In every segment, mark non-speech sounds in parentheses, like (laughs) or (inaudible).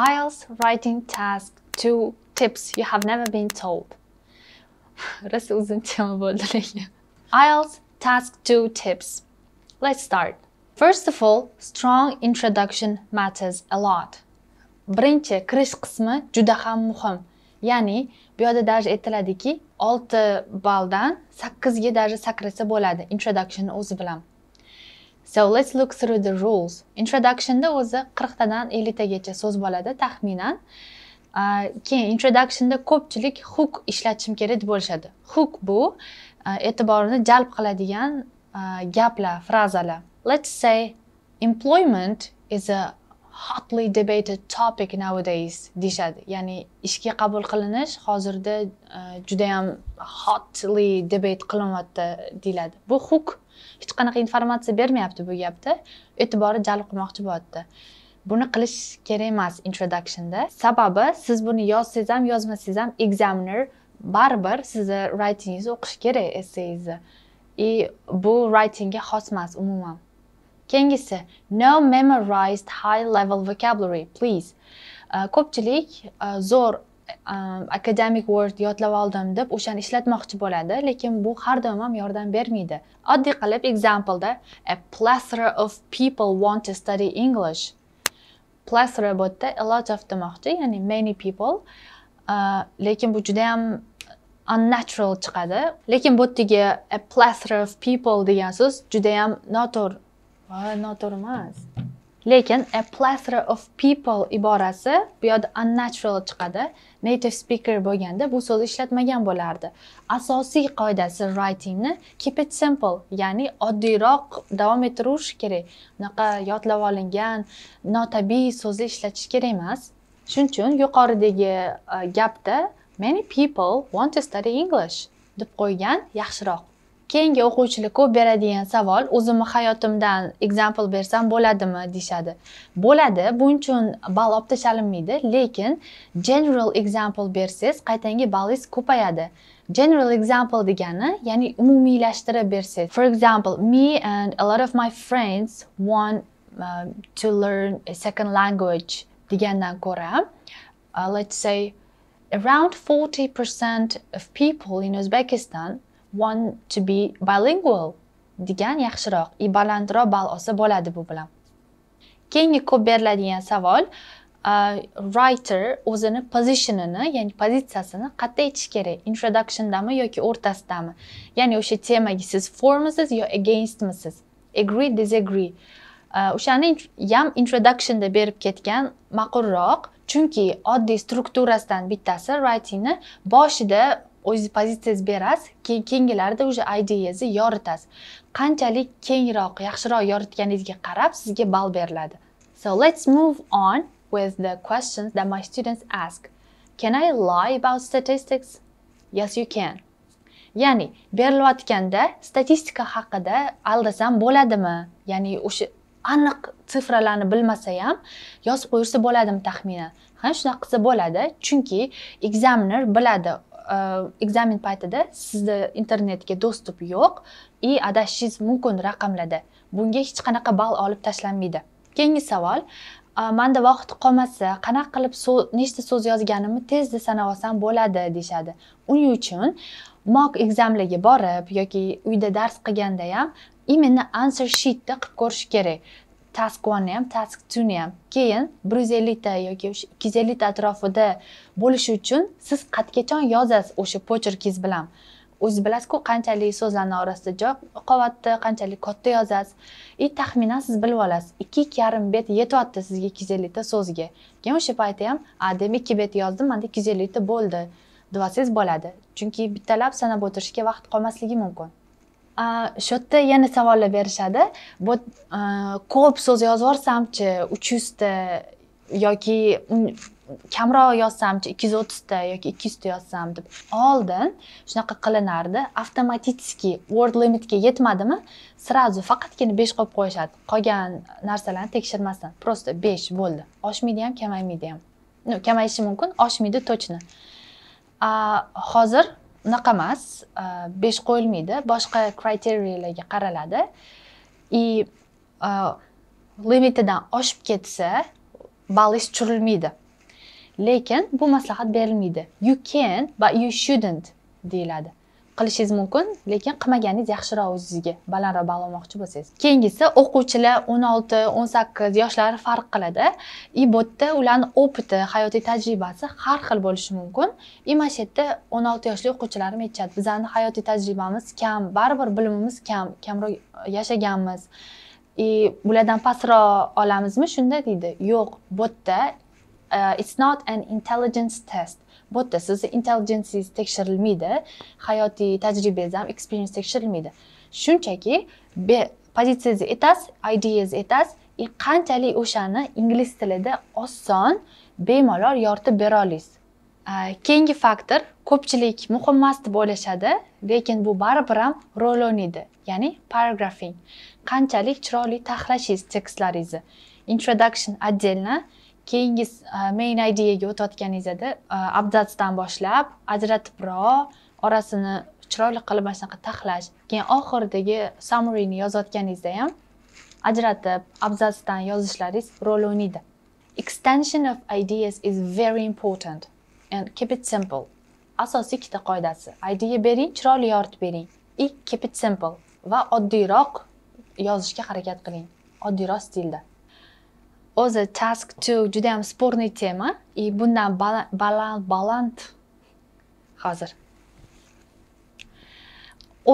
IELTS Writing Task 2 Tips You Have Never Been Told. IELTS (laughs) (laughs) Task 2 Tips. Let's start. First of all, strong introduction matters a lot. Birinchi kirish qismi juda ham muhim. Ya'ni bu yerda darj etiladiki 6 balldan 8 ga darja sakrasa bo'ladi introduction o'zi bilan. So let's look through the rules. Introductionda o'zi 40 tadan 50 tagacha so'z bo'ladi taxminan. Uh, keyin introductionda ko'pchilik hook ishlatishim kerak deb bo'lishadi. Hook bu uh, e'tiborni jalb qiladigan uh, gaplar, frazalar. Let's say employment is a hotly debated topic nowadays deyishadi ya'ni ishga qabul qilinish hozirda e, judayam hotly debate qilinyapti deyiladi bu huk hech qanaqa informatsiya bermayapti bu gapda e'tiborni jalb qilmoqchi bo'lyapti buni qilish kerak emas introductionda sababi siz buni yozsangiz ham yozmasangiz ham examiner baribir sizni writingingizni o'qishi kerak esseyingizni и e, bu writingga xos emas umuman Kengisi, no memorized high level vocabulary please ko'pchilik e, zo'r e, academic word yodlab oldim deb o'shani ishlatmoqchi bo'ladi lekin bu har doim ham yordam bermaydi oddiy qilib exampleda a plethora of people want to study english plethora bu yerda a lot of demoqchi ya'ni many people lekin bu juda yam unnatural chiqadi lekin bu yerdagi a plethora of people degan so'z juda yam noto'g'ri voy lekin a plethora of people iborasi bu yerda unnatural chiqadi native speaker bo'lganda bu so'zni ishlatmagan bo'lardi asosiy qoidasi writingni keep it simple ya'ni oddiyroq davom ettirish kerak bunaqa yodlab olingan notabiiy so'zni ishlatish kerak emas shuning uchun yuqoridagi e, gapda many people want to study english deb qo'ygan yaxshiroq keyingi o'quvchilar ko'p beradigan savol o'zimni hayotimdan ekzampl bersam bo'ladimi deyishadi bo'ladi buning uchun ball olib tashlanmaydi lekin general example bersangiz qaytangi ballingiz ko'payadi general example degani ya'ni umumiylashtirib bersangiz for example me and a lot of my friends want uh, to learn a second language degandan ko'ra uh, let's say around 40% of people in Uzbekistan want to be bilingual degan yaxshiroq и balandroq ball olsa bo'ladi bu bilan keyingi ko'p beriladigan savol uh, writer o'zini positionini ya'ni pozitsiyasini qayerda aytish kerak introductiondami yoki o'rtasidami ya'ni o'sha temaga siz formisiz yo againstmisiz agree disagree o'shani uh, ham introductionda berib ketgan ma'qulroq chunki oddiy strukturasidan bittasi writingni boshida o'zingizni pozitsiyangizni berasiz keyin keyingilarida уже ideyangizni yoritasiz qanchalik kengroq yaxshiroq yoritganingizga qarab sizga ball beriladi so let's move on with the questions that my students ask can i lie about statistics yes you can ya'ni berilayotganda statistika haqida aldasam bo'ladimi ya'ni o'sha aniq sifralarni bilmasa ham yozib qo'yishsa bo'ladimi taxminan ha shunaqa qilsa bo'ladi chunki examiner biladi ekzamen paytida sizda internetga dostуп yo'q и adashishingiz mumkin raqamlarda bunga hech qanaqa ball olib tashlanmaydi keyingi savol manda vaqt qolmasa qanaqa qilib so nechta so'z yozganimni tezda sanab olsam bo'ladi deyishadi uning uchun mock ekzamlarga borib yoki uyda dars qilganda ham именно answer sheetni qilib ko'rish kerak task one ham task ni ham keyin bir yuz ellikta yoki ikki yuz ellikta atrofida bo'lishi uchun siz qatgachon yozasiz o'sha почеркingiz bilan o'zingiz bilasizku qanchalik so'zlarni orasida joy qolyapti qanchalik katta yozasiz и taxminan siz bilib olasiz ikki ikki yarim bet yetyapti sizga ikki yuz ellikta so'zga keyin o'sha paytda ham a demak ikki bet yozdim manda ikki yuz ellikta bo'ldi deb bo'ladi chunki bittalab sanab o'tirishga vaqt qolmasligi mumkin shu yerda yana savollar berishadi bu e, ko'p so'z yozib yuborsamchi uch yuzta yoki kamroq yozsamchi ikki yuz o'ttizta yoki ikki yuzta yozsam deb oldin shunaqa qilinardi avtomatiski word limitga yetmadimi сразу faqatgina besh qo'yib qo'yishadi qolgan narsalarni tekshirmasdan просто besh bo'ldi oshmaydi ham kamaymaydi ham ну kamayishi mumkin oshmaydi точно hozir unaqa emas e, besh qo'yilmaydi boshqa kriteriyalarga qaraladi и e, limitidan oshib ketsa balingiz tushirilmaydi lekin bu maslahat berilmaydi you can but you shouldn't deyiladi qilishingiz mumkin lekin qilmaganingiz yaxshiroq o'zingizga balandroq bog'lamoqchi bo'lsangiz keyingisi o'quvchilar o'n olti o'n sakkiz yoshlari farq qiladi и bu yerda ularni opiti hayotiy tajribasi har xil bo'lishi mumkin и mana shu yerda o'n olti yoshli o'quvchilarim aytishadi bizani hayotiy tajribamiz kam baribir bilimimiz kam kamroq yashaganmiz и e, bulardan pastroq olamizmi shunda deydi yo'q bu yerda uh, it's not an intelligence test bu yerda sizni intelligensiz tekshirilmaydi hayotiy tajribangiz ham experience tekshirilmaydi shunchaki pozitsiyangizni aytasiz ideyangizni aytasiz и e, qanchalik o'shani ingliz tilida oson bemalol yoritib bera olasiz keyingi faktor ko'pchilik muhim emas deb o'ylashadi lekin bu baribir ham rol o'ynaydi ya'ni paragrafing qanchalik chiroyli tahlashingiz tekstlaringizni introduction отдельно keyingi e, main ideyaga o'tayotganingizda abzatsdan e, boshlab ajratibro orasini chiroyli qilib mana shunaqa taxlash keyin oxiridagi summaryni yozayotganingizda ham ajratib abzatsdan yozishlaringiz rol o'ynaydi extension of ideas is very important and keep it simple asosiy ikkita qoidasi idea bering chiroyli yoritib bering keep it simple va oddiyroq yozishga harakat qiling oddiyroq stilda o'zi task to juda yam sporniy tema и bundan baland baland hozir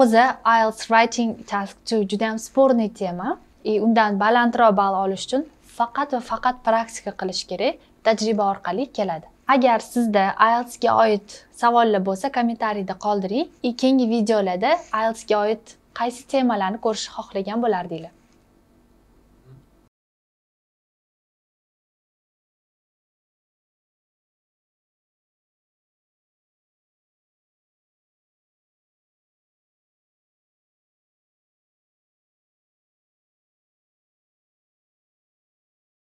o'zi ielts writing task to juda yam sporniy tema и undan balandroq ball olish uchun faqat va faqat praktika qilish kerak tajriba orqali keladi agar sizda ielsga oid savollar bo'lsa kommentariyda qoldiring и keyingi videolarda ielsga oid qaysi temalarni ko'rishni xohlagan bo'lardinglar